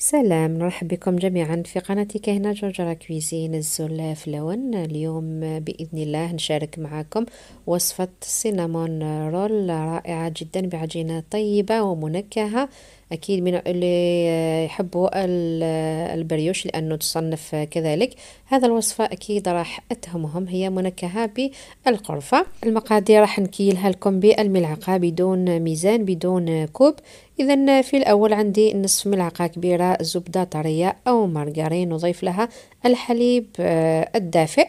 سلام نرحب بكم جميعا في قناتي هنا جورج كويزين الزلاف لون اليوم بإذن الله نشارك معكم وصفة سينامون رول رائعة جدا بعجينة طيبة ومنكهة أكيد من اللي يحبوا البريوش لأنه تصنف كذلك هذا الوصفة أكيد راح أتهمهم هي منكهة بالقرفة المقادير راح نكيلها لكم بالملعقة بدون ميزان بدون كوب إذا في الأول عندي نصف ملعقة كبيرة زبدة طرية أو مارغرين نضيف لها الحليب آه، الدافئ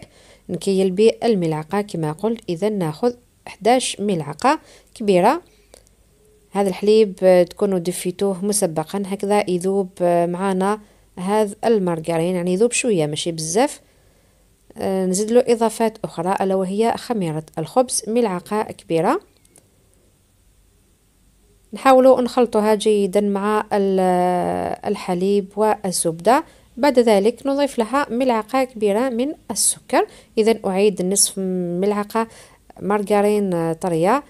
نكيل بالملعقة كما قلت إذا ناخذ 11 ملعقة كبيرة هذا الحليب آه، تكونوا دفيتوه مسبقا هكذا يذوب آه، معانا هذا المارغرين يعني يذوب شويه ماشي بزاف آه، نزيد له اضافات اخرى الا وهي خميره الخبز ملعقه كبيره نحاول نخلطها جيدا مع الحليب والزبده بعد ذلك نضيف لها ملعقه كبيره من السكر اذا اعيد نصف ملعقه مارغرين طريه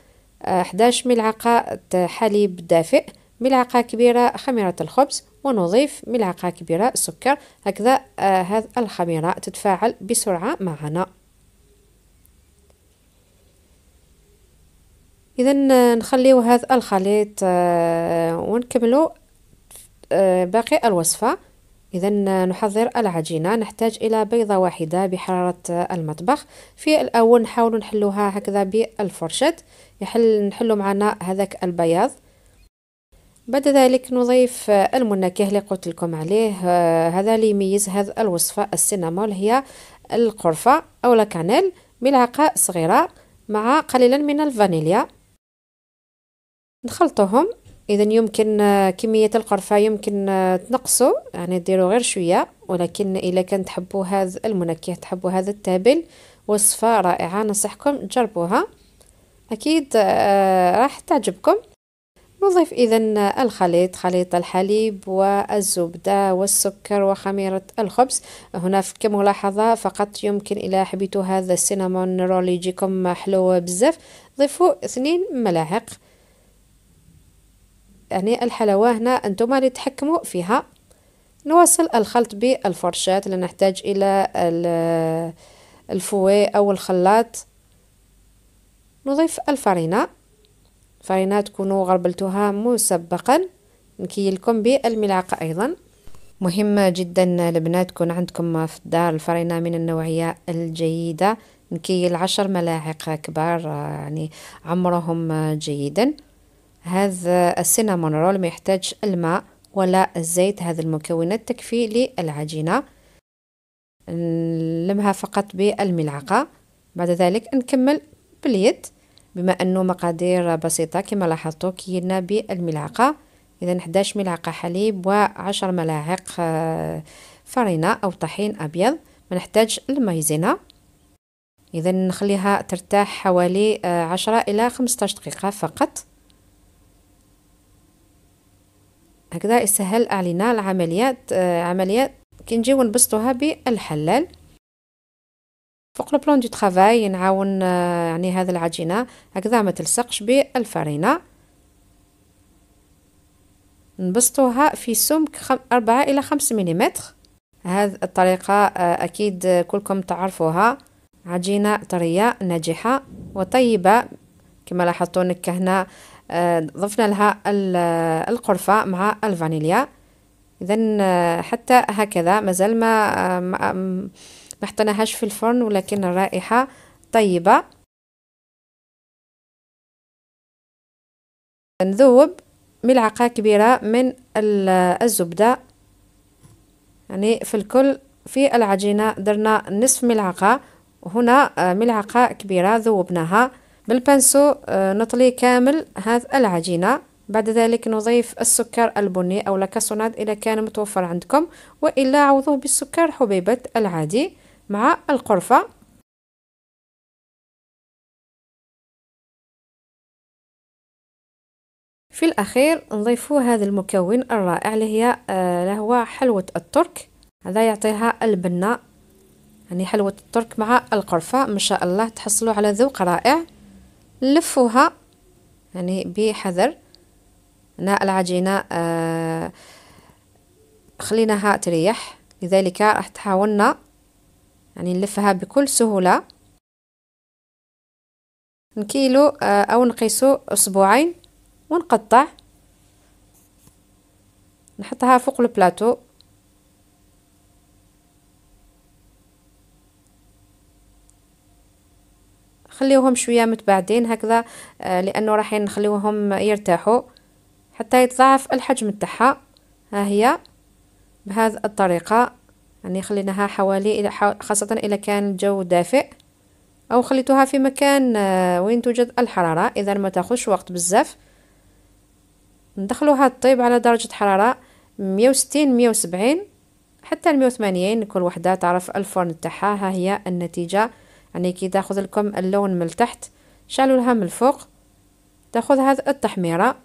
11 ملعقة حليب دافئ ملعقة كبيرة خميرة الخبز ونضيف ملعقة كبيرة سكر هكذا آه، هذا الخميرة تتفاعل بسرعة معنا إذا آه، نخليو هذا الخليط آه، ونكملو باقي الوصفة إذا نحضر العجينة نحتاج إلى بيضة واحدة بحرارة المطبخ في الأول نحاول نحلوها هكذا بالفرشة يحل نحلو معنا هذاك البياض بعد ذلك نضيف المنكه اللي قلت لكم عليه هذا اللي يميز هذا الوصفة السينامول هي القرفة أو لاكانيل ملعقة صغيرة مع قليلا من الفانيليا نخلطهم اذا يمكن آه، كميه القرفه يمكن آه، تنقصوا يعني ديروا غير شويه ولكن الا كان تحبوا هذا المنكه تحبوا هذا التابل وصفه رائعه نصحكم تجربوها اكيد آه، راح تعجبكم نضيف اذا الخليط خليط الحليب والزبدة والسكر وخميرة الخبز هنا كملاحظة فقط يمكن إلى حبيتوا هذا السينامون رول يجيكم حلو بزاف ضيفوا اثنين ملاعق يعني الحلاوة هنا انتم اللي تحكموا فيها نواصل الخلط بالفرشاة لنحتاج إلى الفوي أو الخلاط نضيف الفرينة فرينة تكونوا غربلتوها مسبقا نكيلكم بالملعقة أيضا مهمة جدا البنات تكون عندكم في الدار الفرينة من النوعية الجيدة نكيل عشر ملاعق كبار يعني عمرهم جيدا هذا السينامون رول ما يحتاج الماء ولا الزيت هذه المكونات تكفي للعجينة نلمها فقط بالملعقة بعد ذلك نكمل باليد بما أنه مقادير بسيطة كما لاحظتوا كينا بالملعقة إذا 11 ملعقة حليب و10 ملاعق آه، فرينة أو طحين أبيض ما نحتاج المايزينا إذا نخليها ترتاح حوالي 10 آه، إلى 15 دقيقة فقط هكذا يسهل علينا العمليات آه عمليات كي نجيو نبسطوها بالحلال فوق البلون دو طرافاي نعاون آه يعني هذا العجينه هكذا ما تلصقش بالفرينه نبسطوها في سمك أربعة إلى خمس ملم هذه الطريقة آه أكيد كلكم تعرفوها عجينة طرية ناجحة وطيبة كما لاحظتوا نكهنا آه، ضفنا لها القرفة مع الفانيليا اذا آه، حتى هكذا مازال ما ما آه، حطيناهاش في الفرن ولكن الرائحة طيبة نذوب ملعقة كبيرة من الزبدة يعني في الكل في العجينة درنا نصف ملعقة هنا ملعقة كبيرة ذوبناها بالبانسو آه، نطلي كامل هذا العجينة بعد ذلك نضيف السكر البني أو لكاسوناد إذا كان متوفر عندكم وإلا عوضوه بالسكر حبيبة العادي مع القرفة في الأخير نضيف هذا المكون الرائع اللي هي آه، لهو حلوة الترك هذا يعطيها البنة يعني حلوة الترك مع القرفة ما شاء الله تحصلوا على ذوق رائع نلفوها يعني بحذر هنا العجينة آه، خليناها تريح لذلك راح تحاولنا يعني نلفها بكل سهولة نكيلو آه، أو نقيسو أسبوعين ونقطع نحطها فوق البلاطو خليوهم شويه متباعدين هكذا آه، لانه راحين نخليوهم يرتاحوا حتى يتضاعف الحجم تاعها ها هي بهذه الطريقه يعني خليناها حوالي خاصه اذا كان الجو دافئ او خليتوها في مكان آه، وين توجد الحراره اذا ما تاخذش وقت بزاف ندخلوها الطيب على درجه حراره 160 170 حتى 180 كل وحده تعرف الفرن تاعها ها هي النتيجه يعني كي تاخذ لكم اللون من التحت شالوا لها من الفوق تاخذ هذا التحميره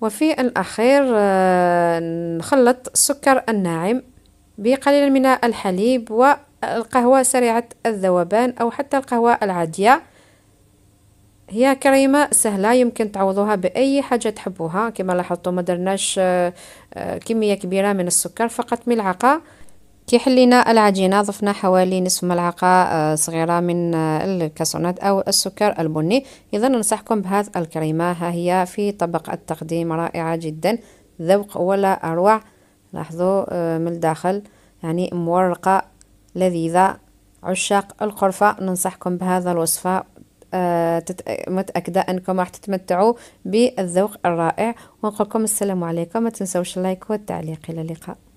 وفي الاخير آه، نخلط السكر الناعم بقليل من الحليب والقهوه سريعه الذوبان او حتى القهوه العاديه هي كريمة سهلة يمكن تعوضوها بأي حاجة تحبوها كما لاحظتم ما درناش آه، آه، كمية كبيرة من السكر فقط ملعقة كي حلينا العجينه ضفنا حوالي نصف ملعقه آه، صغيره من آه، الكاسونات او السكر البني اذا ننصحكم بهذا الكريمه ها هي في طبق التقديم رائعه جدا ذوق ولا اروع لاحظوا آه، من الداخل يعني مورقه لذيذه عشاق القرفه ننصحكم بهذا الوصفه متأكدة أنكم راح تتمتعوا بالذوق الرائع ونقول لكم السلام عليكم ما تنسوش اللايك والتعليق إلى اللقاء